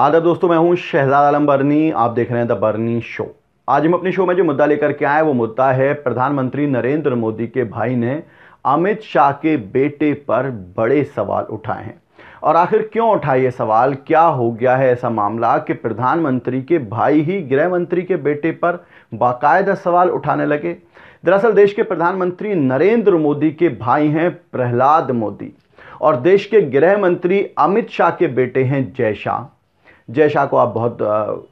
आदर दोस्तों मैं हूं शहजाद आलम बर्नी आप देख रहे हैं द बर्नी शो आज हम अपने शो में जो मुद्दा लेकर के आए वो मुद्दा है प्रधानमंत्री नरेंद्र मोदी के भाई ने अमित शाह के बेटे पर बड़े सवाल उठाए हैं और आखिर क्यों उठाए ये सवाल क्या हो गया है ऐसा मामला कि प्रधानमंत्री के भाई ही गृह मंत्री के बेटे पर बाकायदा सवाल उठाने लगे दरअसल देश के प्रधानमंत्री नरेंद्र मोदी के भाई हैं प्रहलाद मोदी और देश के गृह मंत्री अमित शाह के बेटे हैं जय शाह जय शाह को आप बहुत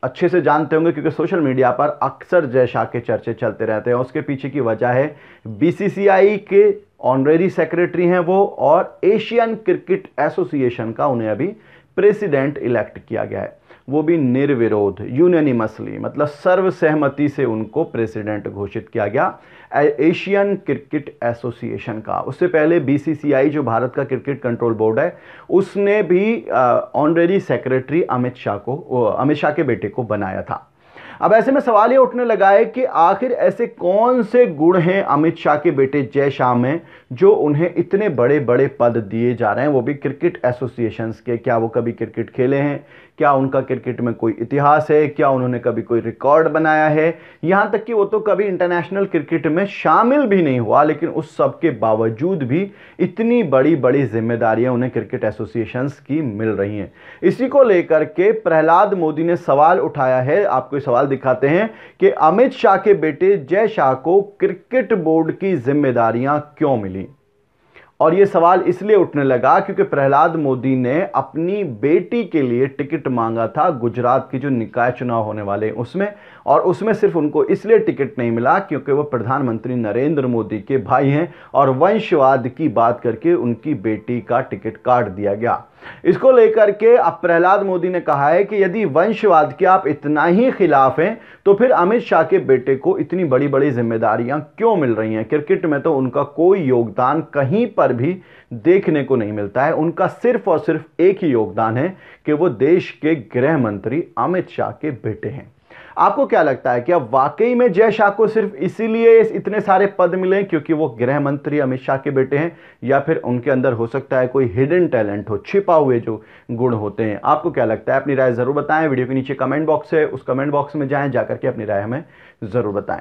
अच्छे से जानते होंगे क्योंकि सोशल मीडिया पर अक्सर जय शाह के चर्चे चलते रहते हैं उसके पीछे की वजह है बीसीसीआई के ऑनरेरी सेक्रेटरी हैं वो और एशियन क्रिकेट एसोसिएशन का उन्हें अभी प्रेसिडेंट इलेक्ट किया गया है वो भी निर्विरोध यूनानिमसली मतलब सर्वसहमति से उनको प्रेसिडेंट घोषित किया गया एशियन क्रिकेट एसोसिएशन का उससे पहले बीसीसीआई जो भारत का क्रिकेट कंट्रोल बोर्ड है उसने भी ऑनरेरी सेक्रेटरी अमित शाह को अमित शाह के बेटे को बनाया था अब ऐसे में सवाल ये उठने लगा है कि आखिर ऐसे कौन से गुण हैं अमित शाह के बेटे जय शाह में जो उन्हें इतने बड़े बड़े पद दिए जा रहे हैं वो भी क्रिकेट एसोसिएशन के क्या वो कभी क्रिकेट खेले हैं क्या उनका क्रिकेट में कोई इतिहास है क्या उन्होंने कभी कोई रिकॉर्ड बनाया है यहाँ तक कि वो तो कभी इंटरनेशनल क्रिकेट में शामिल भी नहीं हुआ लेकिन उस सब के बावजूद भी इतनी बड़ी बड़ी जिम्मेदारियां उन्हें क्रिकेट एसोसिएशंस की मिल रही हैं इसी को लेकर के प्रहलाद मोदी ने सवाल उठाया है आपको ये सवाल दिखाते हैं कि अमित शाह के बेटे जय शाह को क्रिकेट बोर्ड की जिम्मेदारियां क्यों मिली और ये सवाल इसलिए उठने लगा क्योंकि प्रहलाद मोदी ने अपनी बेटी के लिए टिकट मांगा था गुजरात की जो निकाय चुनाव होने वाले उसमें और उसमें सिर्फ उनको इसलिए टिकट नहीं मिला क्योंकि वो प्रधानमंत्री नरेंद्र मोदी के भाई हैं और वंशवाद की बात करके उनकी बेटी का टिकट काट दिया गया इसको लेकर के अब प्रहलाद मोदी ने कहा है कि यदि वंशवाद के आप इतना ही खिलाफ हैं तो फिर अमित शाह के बेटे को इतनी बड़ी बड़ी जिम्मेदारियां क्यों मिल रही हैं क्रिकेट में तो उनका कोई योगदान कहीं पर भी देखने को नहीं मिलता है उनका सिर्फ और सिर्फ एक ही योगदान है कि वो देश के गृह मंत्री अमित शाह के बेटे हैं आपको क्या लगता है अब वाकई में जय शाह को सिर्फ इसीलिए इतने सारे पद मिले क्योंकि वो गृह मंत्री अमित शाह के बेटे हैं या फिर उनके अंदर हो सकता है कोई हिडन टैलेंट हो छिपा हुए जो गुण होते हैं आपको क्या लगता है अपनी राय ज़रूर बताएं वीडियो के नीचे कमेंट बॉक्स है उस कमेंट बॉक्स में जाए जाकर के अपनी राय हमें ज़रूर बताएं